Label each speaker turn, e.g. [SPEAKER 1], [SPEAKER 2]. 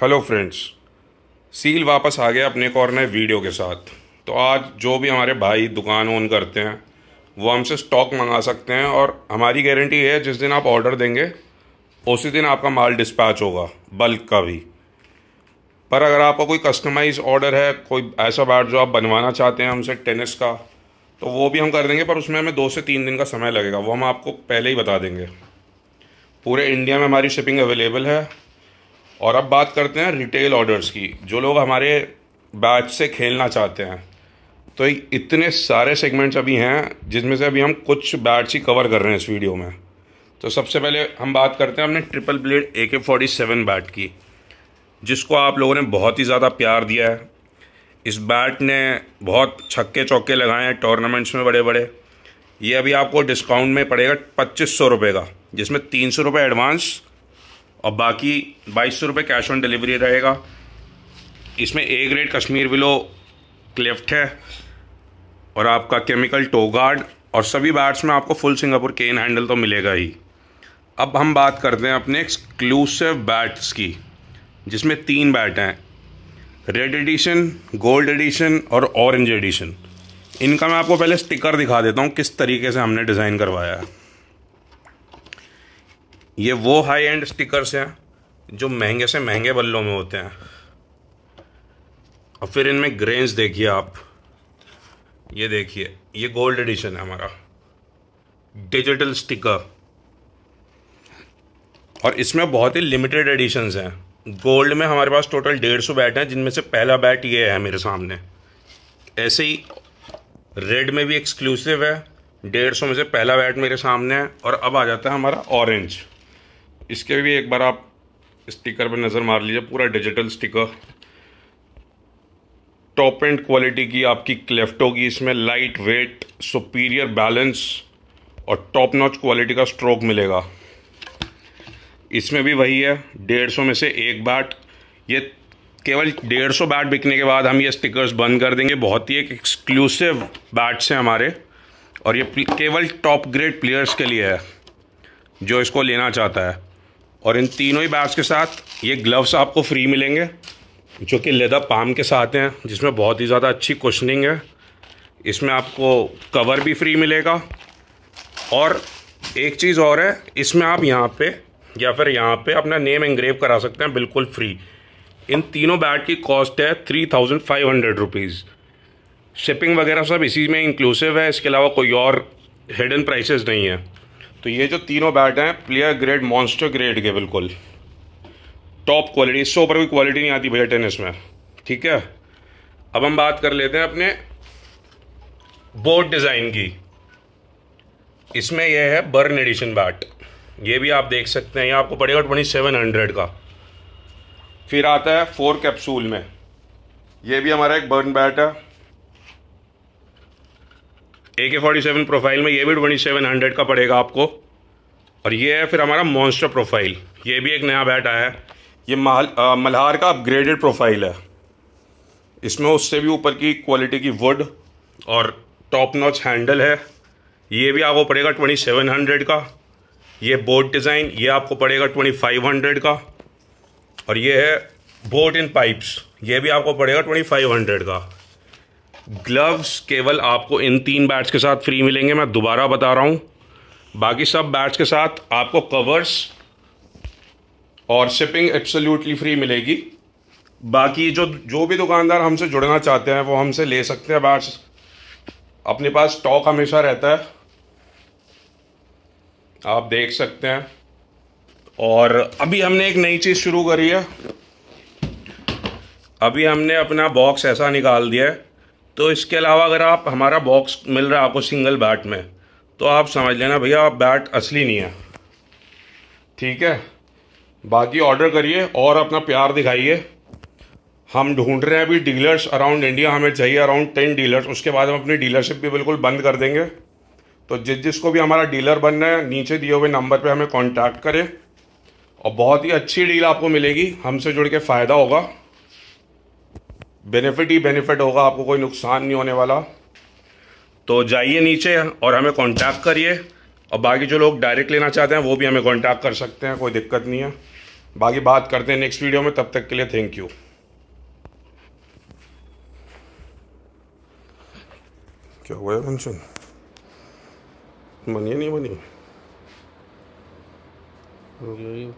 [SPEAKER 1] hello friends seal वापस आ गया अपने एक और नए वीडियो के साथ तो आज जो भी हमारे भाई दुकान ओन करते हैं वो हमसे स्टॉक मंगा सकते हैं और हमारी गारंटी है जिस दिन आप ऑर्डर देंगे उसी दिन आपका माल डिस्पैच होगा बल्क का भी पर अगर आपका कोई कस्टमाइज ऑर्डर है कोई ऐसा बैट जो आप बनवाना चाहते हैं हमसे टेनिस का तो वो भी हम कर देंगे पर उसमें हमें दो से तीन दिन का समय लगेगा वो हम आपको पहले ही बता देंगे पूरे इंडिया में हमारी शिपिंग अवेलेबल है और अब बात करते हैं रिटेल ऑर्डर्स की जो लोग हमारे बैच से खेलना चाहते हैं तो इतने सारे सेगमेंट्स अभी हैं जिसमें से अभी हम कुछ बैट्स ही कवर कर रहे हैं इस वीडियो में तो सबसे पहले हम बात करते हैं हमने ट्रिपल ब्लेड ए के फोर्टी सेवन बैट की जिसको आप लोगों ने बहुत ही ज़्यादा प्यार दिया है इस बैट ने बहुत छक्के चौके लगाए हैं टूर्नामेंट्स में बड़े बड़े ये अभी आपको डिस्काउंट में पड़ेगा पच्चीस सौ रुपये का जिसमें तीन सौ रुपये एडवांस और बाकी बाईस सौ रुपये कैश ऑन डिलीवरी रहेगा इसमें A grade Kashmir willow cleft है और आपका केमिकल टो गार्ड और सभी बैट्स में आपको फुल सिंगापुर केन हैंडल तो मिलेगा ही अब हम बात करते हैं अपने एक्सक्लूसिव बैट्स की जिसमें तीन बैट हैं रेड एडिशन गोल्ड एडिशन और ऑरेंज एडिशन इनका मैं आपको पहले स्टिकर दिखा देता हूँ किस तरीके से हमने डिज़ाइन करवाया है ये वो हाई एंड स्टिकर्स हैं जो महंगे से महंगे बल्लों में होते हैं और फिर इनमें ग्रेन्स देखिए आप ये देखिए ये गोल्ड एडिशन है हमारा डिजिटल स्टिकर और इसमें बहुत ही लिमिटेड एडिशंस हैं गोल्ड में हमारे पास टोटल डेढ़ सौ बैट हैं जिनमें से पहला बैट ये है मेरे सामने ऐसे ही रेड में भी एक्सक्लूसिव है डेढ़ सौ में से पहला बैट मेरे सामने है और अब आ जाता है हमारा ऑरेंज इसके भी एक बार आप स्टिकर पर नज़र मार लीजिए पूरा digital sticker top end quality की आपकी क्लेफ्ट होगी इसमें लाइट वेट सुपीरियर बैलेंस और टॉप नॉच क्वालिटी का स्ट्रोक मिलेगा इसमें भी वही है डेढ़ सौ में से एक बैट ये केवल डेढ़ सौ बैट बिकने के बाद हम ये स्टिकर्स बंद कर देंगे बहुत ही एक एक्सक्लूसिव बैट्स हैं हमारे और ये केवल टॉप ग्रेड प्लेयर्स के लिए है जो इसको लेना चाहता है और इन तीनों ही बैग्स के साथ ये ग्लव्स आपको फ्री मिलेंगे जो कि लेदर पाम के साथ हैं जिसमें बहुत ही ज़्यादा अच्छी कुशनिंग है इसमें आपको कवर भी फ्री मिलेगा और एक चीज़ और है इसमें आप यहाँ पे या फिर यहाँ पे अपना नेम इंग्रेव करा सकते हैं बिल्कुल फ्री इन तीनों बैट की कॉस्ट है three thousand five hundred rupees shipping वगैरह सब इसी में इंक्लूसिव है इसके अलावा कोई और हिडन प्राइसेस नहीं है तो ये जो तीनों बैट हैं प्लेयर ग्रेड मॉन्स्टर ग्रेड के बिल्कुल टॉप क्वालिटी इससे ऊपर कोई क्वालिटी नहीं आती भैया टेनिस में ठीक है अब हम बात कर लेते हैं अपने बोर्ड डिज़ाइन की इसमें यह है बर्न एडिशन बैट ये भी आप देख सकते हैं ये आपको पड़ेगा ट्वेंटी सेवन हंड्रेड का फिर आता है फोर कैप्सूल में ये भी हमारा एक बर्न बैट है ए के फोर्टी सेवन प्रोफाइल में ये भी ट्वेंटी सेवन हंड्रेड का पड़ेगा आपको और ये है फिर हमारा मॉन्स्टर प्रोफाइल ये भी एक नया बैट आया है ये महल मल्हार का अपग्रेडेड प्रोफाइल है इसमें उससे भी ऊपर की क्वालिटी की वुड और टॉप नॉच हैंडल है ये भी आपको पड़ेगा ट्वेंटी सेवन हंड्रेड का ये बोर्ड डिज़ाइन ये आपको पड़ेगा ट्वेंटी फाइव हंड्रेड का और ये है बोट इन पाइप्स ये भी आपको पड़ेगा ट्वेंटी फाइव हंड्रेड का ग्लव्स केवल आपको इन तीन बैट्स के साथ फ्री मिलेंगे मैं दोबारा बता रहा हूँ बाकी सब बैट्स के साथ आपको कवर्स और शिपिंग एब्सोल्युटली फ्री मिलेगी बाकी जो जो भी दुकानदार हमसे जुड़ना चाहते हैं वो हमसे ले सकते हैं बैट्स अपने पास स्टॉक हमेशा रहता है आप देख सकते हैं और अभी हमने एक नई चीज़ शुरू करी है अभी हमने अपना बॉक्स ऐसा निकाल दिया है तो इसके अलावा अगर आप हमारा बॉक्स मिल रहा है आपको सिंगल बैट में तो आप समझ लेना भैया आप बैट असली नहीं है ठीक है बाकी ऑर्डर करिए और अपना प्यार दिखाइए हम ढूंढ रहे हैं अभी डीलर्स अराउंड इंडिया हमें चाहिए अराउंड टेन डीलर्स उसके बाद हम अपनी डीलरशिप भी बिल्कुल बंद कर देंगे तो जिस जिसको भी हमारा डीलर बनना है नीचे दिए हुए नंबर पे हमें कांटेक्ट करें और बहुत ही अच्छी डील आपको मिलेगी हमसे जुड़ के फ़ायदा होगा बेनिफिट ही बेनिफिट होगा आपको कोई नुकसान नहीं होने वाला तो जाइए नीचे और हमें कांटेक्ट करिए और बाकी जो लोग डायरेक्ट लेना चाहते हैं वो भी हमें कांटेक्ट कर सकते हैं कोई दिक्कत नहीं है बाकी बात करते हैं नेक्स्ट वीडियो में तब तक के लिए थैंक यू क्या हुआ है बनिए नहीं बनी